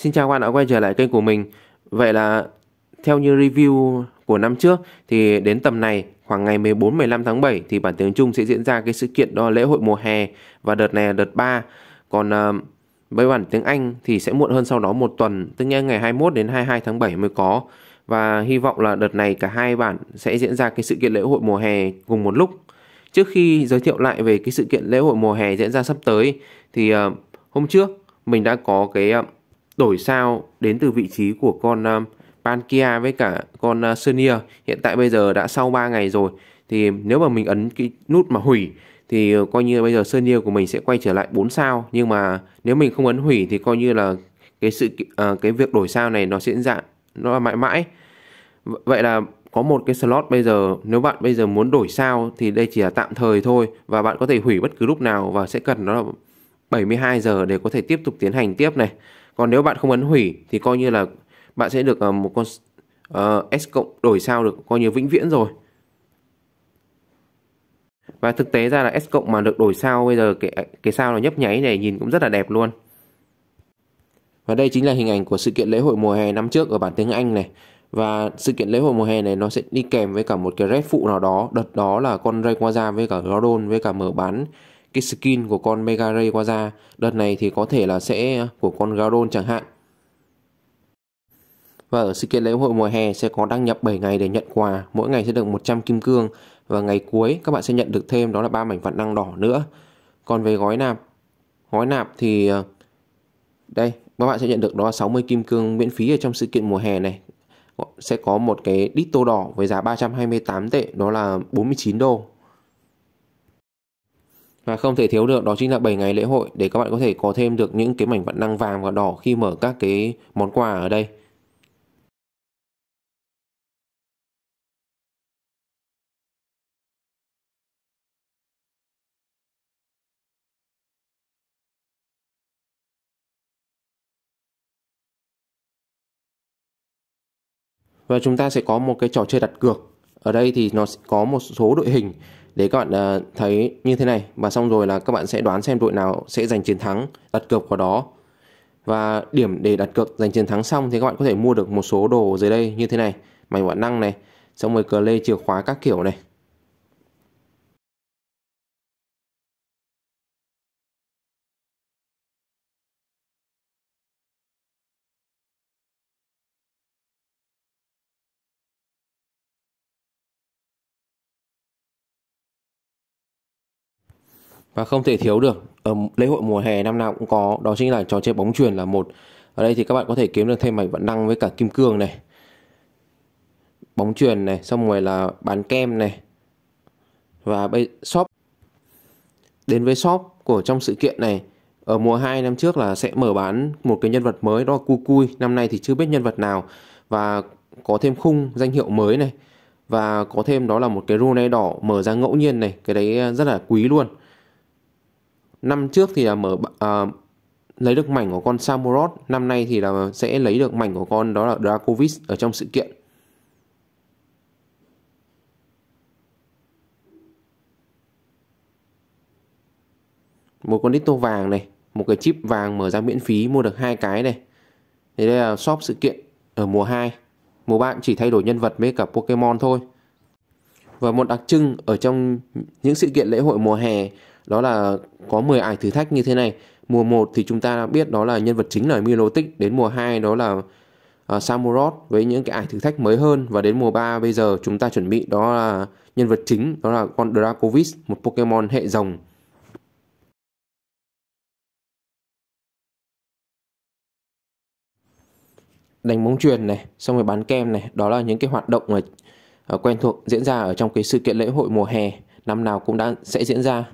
Xin chào các bạn đã quay trở lại kênh của mình Vậy là theo như review của năm trước thì đến tầm này khoảng ngày 14-15 tháng 7 thì bản tiếng Trung sẽ diễn ra cái sự kiện đó lễ hội mùa hè và đợt này là đợt 3 còn ờ, với bản tiếng Anh thì sẽ muộn hơn sau đó một tuần tức nghĩa ngày 21 đến 22 tháng 7 mới có và hy vọng là đợt này cả hai bản sẽ diễn ra cái sự kiện lễ hội mùa hè cùng một lúc trước khi giới thiệu lại về cái sự kiện lễ hội mùa hè diễn ra sắp tới thì ờ, hôm trước mình đã có cái ờ, đổi sao đến từ vị trí của con ờ, Pankia với cả con ờ, Sunia. Hiện tại bây giờ đã sau 3 ngày rồi. Thì nếu mà mình ấn cái nút mà hủy thì coi như bây giờ Sunia của mình sẽ quay trở lại 4 sao. Nhưng mà nếu mình không ấn hủy thì coi như là cái sự à, cái việc đổi sao này nó sẽ dạng nó là mãi mãi. Vậy là có một cái slot bây giờ nếu bạn bây giờ muốn đổi sao thì đây chỉ là tạm thời thôi và bạn có thể hủy bất cứ lúc nào và sẽ cần nó là 72 giờ để có thể tiếp tục tiến hành tiếp này còn nếu bạn không ấn hủy thì coi như là bạn sẽ được ờ, một con uh, S cộng đổi sao được coi như vĩnh viễn rồi và thực tế ra là S cộng mà được đổi sao bây giờ cái cái sao nó nhấp nháy này nhìn cũng rất là đẹp luôn và đây chính là hình ảnh của sự kiện lễ hội mùa hè năm trước ở bản tiếng Anh này và sự kiện lễ hội mùa hè này nó sẽ đi kèm với cả một cái red phụ nào đó đợt đó là con Rayquaza với cả Groudon với cả mở bán cái skin của con Mega Ray qua ra đợt này thì có thể là sẽ của con Garon chẳng hạn. Và ở sự kiện lễ hội mùa hè sẽ có đăng nhập 7 ngày để nhận quà, mỗi ngày sẽ được 100 kim cương và ngày cuối các bạn sẽ nhận được thêm đó là ba mảnh vạn năng đỏ nữa. Còn về gói nạp, gói nạp thì ờ, đây, các bạn sẽ nhận được đó là 60 kim cương miễn phí ở trong sự kiện mùa hè này. Sẽ có một cái đít tô đỏ với giá 328 tệ, đó là 49 đô. Và không thể thiếu được đó chính là 7 ngày lễ hội để các bạn có thể có thêm được những cái mảnh vạn năng vàng và đỏ khi mở các cái món quà ở đây. và chúng ta sẽ có một cái trò chơi đặt cược ở đây thì nó có một số đội hình để các bạn à, thấy như thế này và xong rồi là các bạn sẽ đoán xem đội nào sẽ giành chiến thắng đặt cược vào đó và điểm để đặt cược giành chiến thắng xong thì các bạn có thể mua được một số đồ dưới đây như thế này mảnh vạn năng này xong rồi cờ lê chìa khóa các kiểu này và không thể thiếu được ở lễ hội mùa hè năm nào cũng có đó chính là trò chơi bóng truyền là một ở đây thì các bạn có thể kiếm được thêm mảnh vạn năng với cả kim cương này bóng truyền này xong rồi là bán kem này và bây shop đến với shop của trong sự kiện này ở mùa 2 năm trước là sẽ mở bán một cái nhân vật mới đó là cu cui năm nay thì chưa biết nhân vật nào và có thêm khung danh hiệu mới này và có thêm đó là một cái rune đỏ mở ra ngẫu nhiên này cái đấy rất là quý luôn năm trước thì là mở à, lấy được mảnh của con Samurott, năm nay thì là sẽ lấy được mảnh của con đó là Dracovic ở trong sự kiện. Một con Ditto vàng này, một cái chip vàng mở ra miễn phí mua được hai cái này. Thế đây là shop sự kiện ở mùa 2. Mùa bạn chỉ thay đổi nhân vật với cả Pokemon thôi. Và một đặc trưng ở trong những sự kiện lễ hội mùa hè đó là có 10 ải thử thách như thế này mùa 1 thì chúng ta biết đó là nhân vật chính là Milotic đến mùa 2 đó là uh, Samurott với những cái ải thử thách mới hơn và đến mùa 3 bây giờ chúng ta chuẩn bị đó là nhân vật chính đó là con Dracovish một Pokemon hệ rồng đánh bóng truyền này xong rồi bán kem này đó là những cái hoạt động mà à, quen thuộc diễn ra ở trong cái sự kiện lễ hội mùa hè năm nào cũng đã sẽ diễn ra